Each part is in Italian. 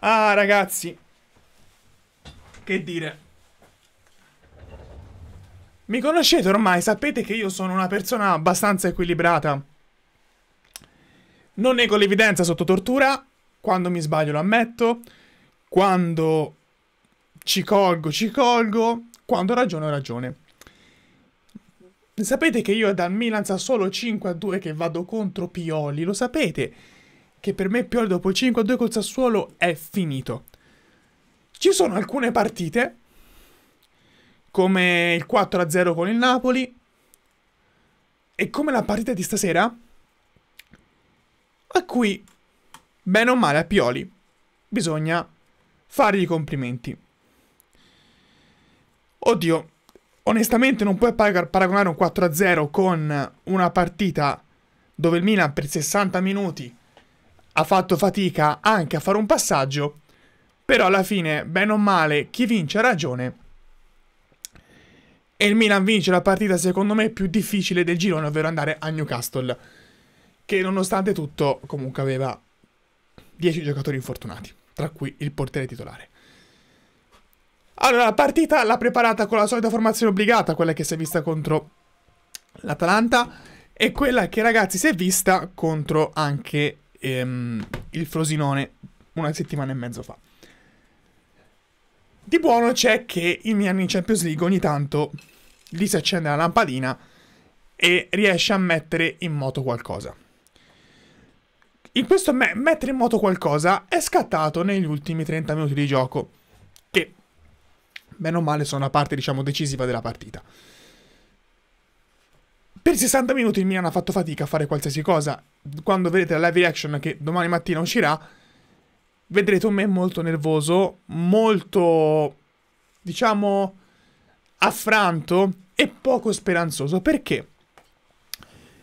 Ah, ragazzi. Che dire. Mi conoscete ormai, sapete che io sono una persona abbastanza equilibrata. Non nego l'evidenza sotto tortura, quando mi sbaglio lo ammetto, quando ci colgo, ci colgo, quando ragiono, ho ragione. Sapete che io dal Milan sa solo 5 a 2 che vado contro Pioli, lo sapete che per me Pioli dopo il 5-2 col Sassuolo è finito. Ci sono alcune partite, come il 4-0 con il Napoli, e come la partita di stasera, a cui, bene o male, a Pioli bisogna fargli i complimenti. Oddio, onestamente non puoi paragonare un 4-0 con una partita dove il Milan per 60 minuti ha fatto fatica anche a fare un passaggio, però alla fine, bene o male, chi vince ha ragione. E il Milan vince la partita, secondo me, più difficile del girone, ovvero andare a Newcastle, che nonostante tutto comunque aveva 10 giocatori infortunati, tra cui il portiere titolare. Allora, la partita l'ha preparata con la solita formazione obbligata, quella che si è vista contro l'Atalanta, e quella che, ragazzi, si è vista contro anche ehm, il Frosinone una settimana e mezzo fa. Di buono c'è che il Milan in Champions League ogni tanto lì si accende la lampadina e riesce a mettere in moto qualcosa. In questo me mettere in moto qualcosa è scattato negli ultimi 30 minuti di gioco, che meno male sono la parte diciamo decisiva della partita. Per 60 minuti il Milan ha fatto fatica a fare qualsiasi cosa. Quando vedrete la live reaction che domani mattina uscirà, vedrete un me molto nervoso, molto, diciamo, affranto e poco speranzoso. Perché?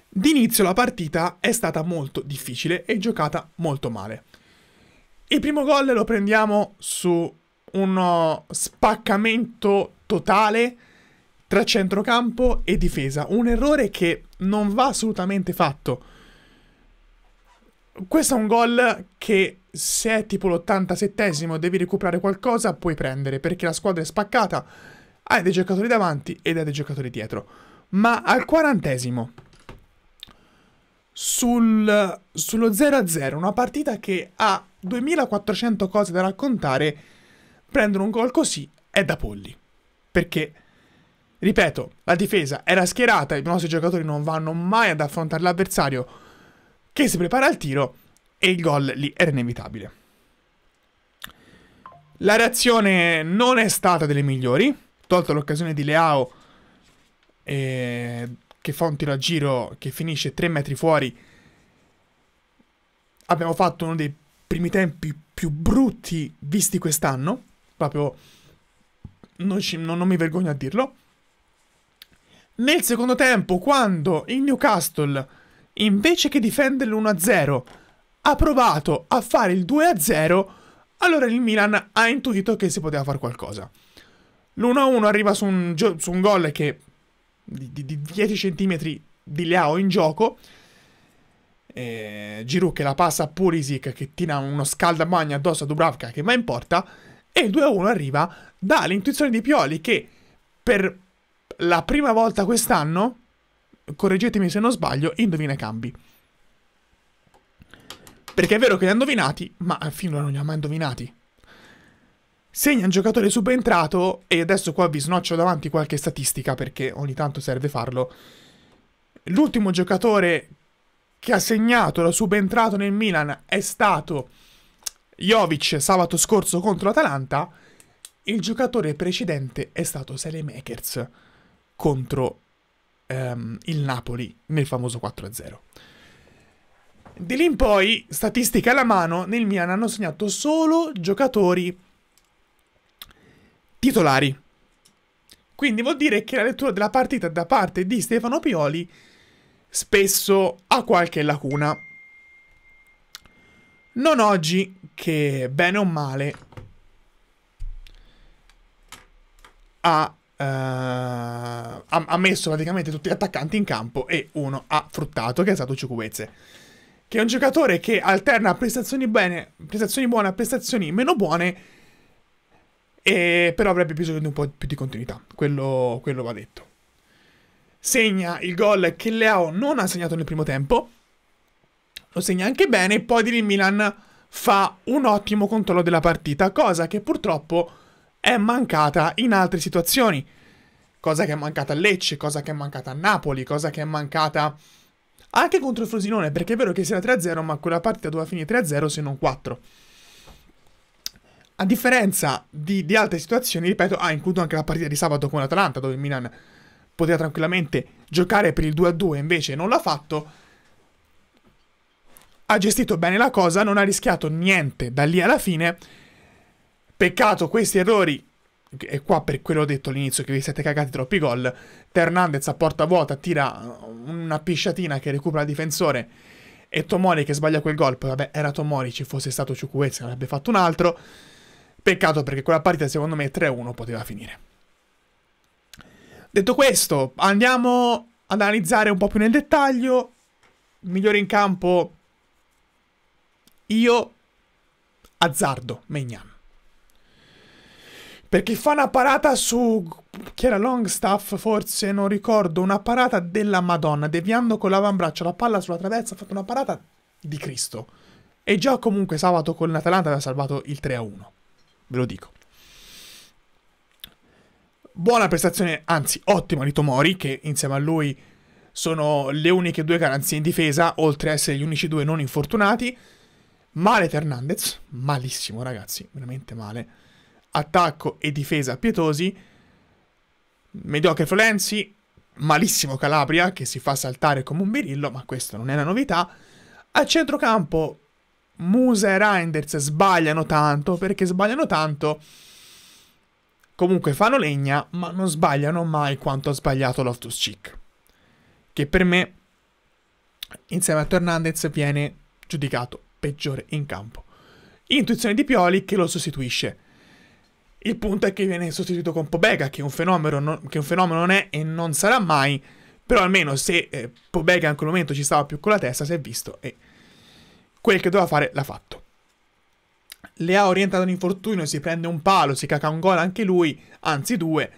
D'inizio la partita è stata molto difficile e giocata molto male. Il primo gol lo prendiamo su uno spaccamento totale tra centrocampo e difesa. Un errore che non va assolutamente fatto. Questo è un gol che se è tipo l'87esimo devi recuperare qualcosa puoi prendere perché la squadra è spaccata, hai dei giocatori davanti ed hai dei giocatori dietro. Ma al quarantesimo, sul, sullo 0-0, una partita che ha 2400 cose da raccontare, prendono un gol così è da polli. Perché Ripeto, la difesa era schierata, i nostri giocatori non vanno mai ad affrontare l'avversario che si prepara al tiro e il gol lì era inevitabile. La reazione non è stata delle migliori, tolto l'occasione di Leao eh, che fa un tiro a giro che finisce 3 metri fuori. Abbiamo fatto uno dei primi tempi più brutti visti quest'anno, proprio non, ci, non, non mi vergogno a dirlo. Nel secondo tempo, quando il Newcastle, invece che difendere l'1-0, ha provato a fare il 2-0, allora il Milan ha intuito che si poteva fare qualcosa. L'1-1 arriva su un, su un gol che di, di, di 10 cm di Leao in gioco. Eh, Giroud che la passa a Pulisic che tira uno scaldamagno addosso a Dubravka che va in porta. E il 2-1 arriva dall'intuizione di Pioli che per la prima volta quest'anno, correggetemi se non sbaglio, indovina i cambi. Perché è vero che li ha indovinati, ma finora non li ha mai indovinati. Segna un giocatore subentrato, e adesso qua vi snoccio davanti qualche statistica perché ogni tanto serve farlo. L'ultimo giocatore che ha segnato la subentrato nel Milan è stato Jovic sabato scorso contro l'Atalanta. Il giocatore precedente è stato Selemakers. Makers contro ehm, il Napoli nel famoso 4-0. Di lì in poi, statistica alla mano, nel Milan hanno segnato solo giocatori titolari. Quindi vuol dire che la lettura della partita da parte di Stefano Pioli spesso ha qualche lacuna. Non oggi, che bene o male ha... Eh, ha, ha, messo praticamente tutti gli attaccanti in campo e uno ha fruttato, che è stato Ciucuezze. Che è un giocatore che alterna prestazioni, bene, prestazioni buone a prestazioni meno buone, e però avrebbe bisogno di un po' più di continuità. Quello, quello va detto. Segna il gol che Leao non ha segnato nel primo tempo. Lo segna anche bene, e poi di Milan fa un ottimo controllo della partita, cosa che purtroppo è mancata in altre situazioni cosa che è mancata a Lecce, cosa che è mancata a Napoli, cosa che è mancata anche contro il Frosinone, perché è vero che si era 3-0, ma quella partita doveva finire 3-0 se non 4. A differenza di, di altre situazioni, ripeto, ah, includo anche la partita di sabato con l'Atalanta, dove il Milan poteva tranquillamente giocare per il 2-2, invece non l'ha fatto. Ha gestito bene la cosa, non ha rischiato niente da lì alla fine. Peccato questi errori e qua per quello ho detto all'inizio che vi siete cagati troppi gol, Hernandez a porta vuota tira una pisciatina che recupera il difensore e Tomori che sbaglia quel gol, poi vabbè era Tomori, ci fosse stato Ciucuezza ne avrebbe fatto un altro, peccato perché quella partita secondo me 3-1 poteva finire. Detto questo, andiamo ad analizzare un po' più nel dettaglio, migliore in campo io, Azzardo, Megnan. Perché fa una parata su... Che era Longstaff, forse, non ricordo. Una parata della Madonna, deviando con l'avambraccio la palla sulla traversa. Ha fatto una parata di Cristo. E già comunque sabato con l'Atalanta aveva salvato il 3-1. Ve lo dico. Buona prestazione, anzi ottima di Tomori, che insieme a lui sono le uniche due garanzie in difesa, oltre a essere gli unici due non infortunati. Male Fernandez, malissimo ragazzi, veramente male attacco e difesa pietosi, mediocre Florenzi, malissimo Calabria che si fa saltare come un birillo, ma questa non è una novità. A centrocampo Musa e Reinders sbagliano tanto, perché sbagliano tanto comunque fanno legna, ma non sbagliano mai quanto ha sbagliato Loftus Cheek. Che per me, insieme a Fernandez, viene giudicato peggiore in campo. Intuizione di Pioli che lo sostituisce. Il punto è che viene sostituito con Pobega, che un fenomeno non, un fenomeno non è e non sarà mai. Però almeno se eh, Pobega in quel momento ci stava più con la testa, si è visto e quel che doveva fare l'ha fatto. Le ha orientato si prende un palo, si caca un gol anche lui, anzi due.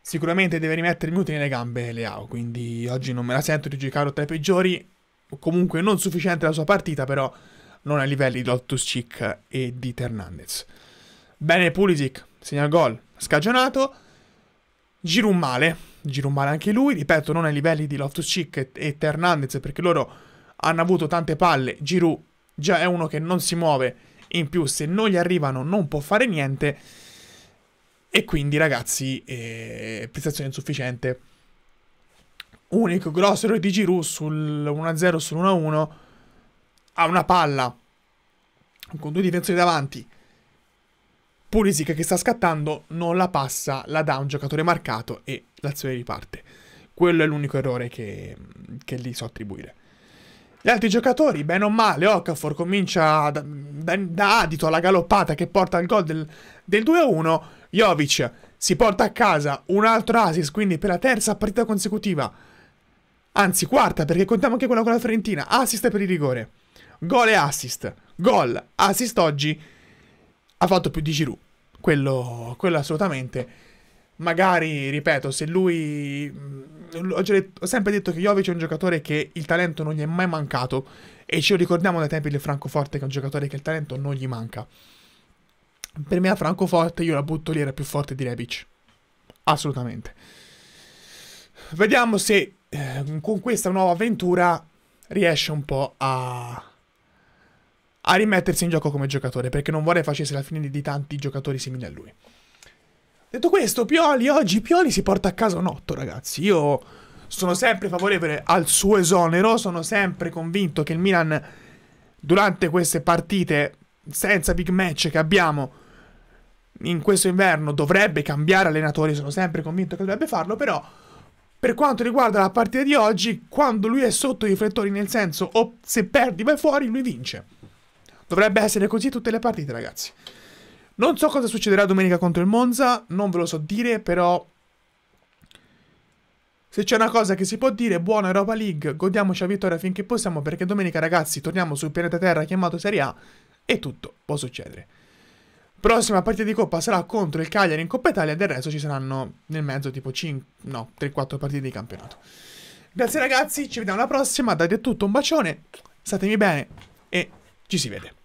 Sicuramente deve rimettere minuti nelle gambe Leao, quindi oggi non me la sento di giocare tra i peggiori. Comunque non sufficiente la sua partita, però non ai livelli di Lottus Chic e di Hernandez. Bene Pulisic, segna il gol, scagionato. Giroud male, Giroud male anche lui, ripeto non ai livelli di Loftus-Cheek e, e Hernandez perché loro hanno avuto tante palle, Giroud già è uno che non si muove, in più se non gli arrivano non può fare niente e quindi ragazzi eh, prestazione insufficiente. Unico grosso errore di Giroud sul 1-0 1 1 ha una palla con due difensori davanti Pulisic che sta scattando non la passa, la dà un giocatore marcato e l'azione riparte. Quello è l'unico errore che, che gli so attribuire. Gli altri giocatori, bene o male, Okafor comincia da, da, da adito alla galoppata che porta al gol del, del 2-1. Jovic si porta a casa un altro assist, quindi per la terza partita consecutiva. Anzi, quarta, perché contiamo anche quella con la Fiorentina. Assist per il rigore. Gol e assist. Gol, assist oggi ha fatto più di Giroud. Quello, quello assolutamente. Magari, ripeto, se lui... Mm, ho, sempre detto che Jovic è un giocatore che il talento non gli è mai mancato e ce lo ricordiamo dai tempi del Francoforte che è un giocatore che il talento non gli manca. Per me a Francoforte io la butto lì era più forte di Rebic. Assolutamente. Vediamo se eh, con questa nuova avventura riesce un po' a a rimettersi in gioco come giocatore, perché non vorrei facesse la fine di tanti giocatori simili a lui. Detto questo, Pioli oggi, Pioli si porta a casa un 8, ragazzi. Io sono sempre favorevole al suo esonero, sono sempre convinto che il Milan durante queste partite senza big match che abbiamo in questo inverno dovrebbe cambiare allenatori, sono sempre convinto che dovrebbe farlo, però per quanto riguarda la partita di oggi, quando lui è sotto i riflettori, nel senso o se perdi vai fuori, lui vince. Dovrebbe essere così tutte le partite, ragazzi. Non so cosa succederà domenica contro il Monza, non ve lo so dire, però... Se c'è una cosa che si può dire, buona Europa League, godiamoci la vittoria finché possiamo, perché domenica, ragazzi, torniamo sul pianeta Terra chiamato Serie A e tutto può succedere. Prossima partita di Coppa sarà contro il Cagliari in Coppa Italia, del resto ci saranno nel mezzo tipo 5, no, 3-4 partite di campionato. Grazie ragazzi, ci vediamo alla prossima, date tutto, un bacione, statemi bene e ci si vede.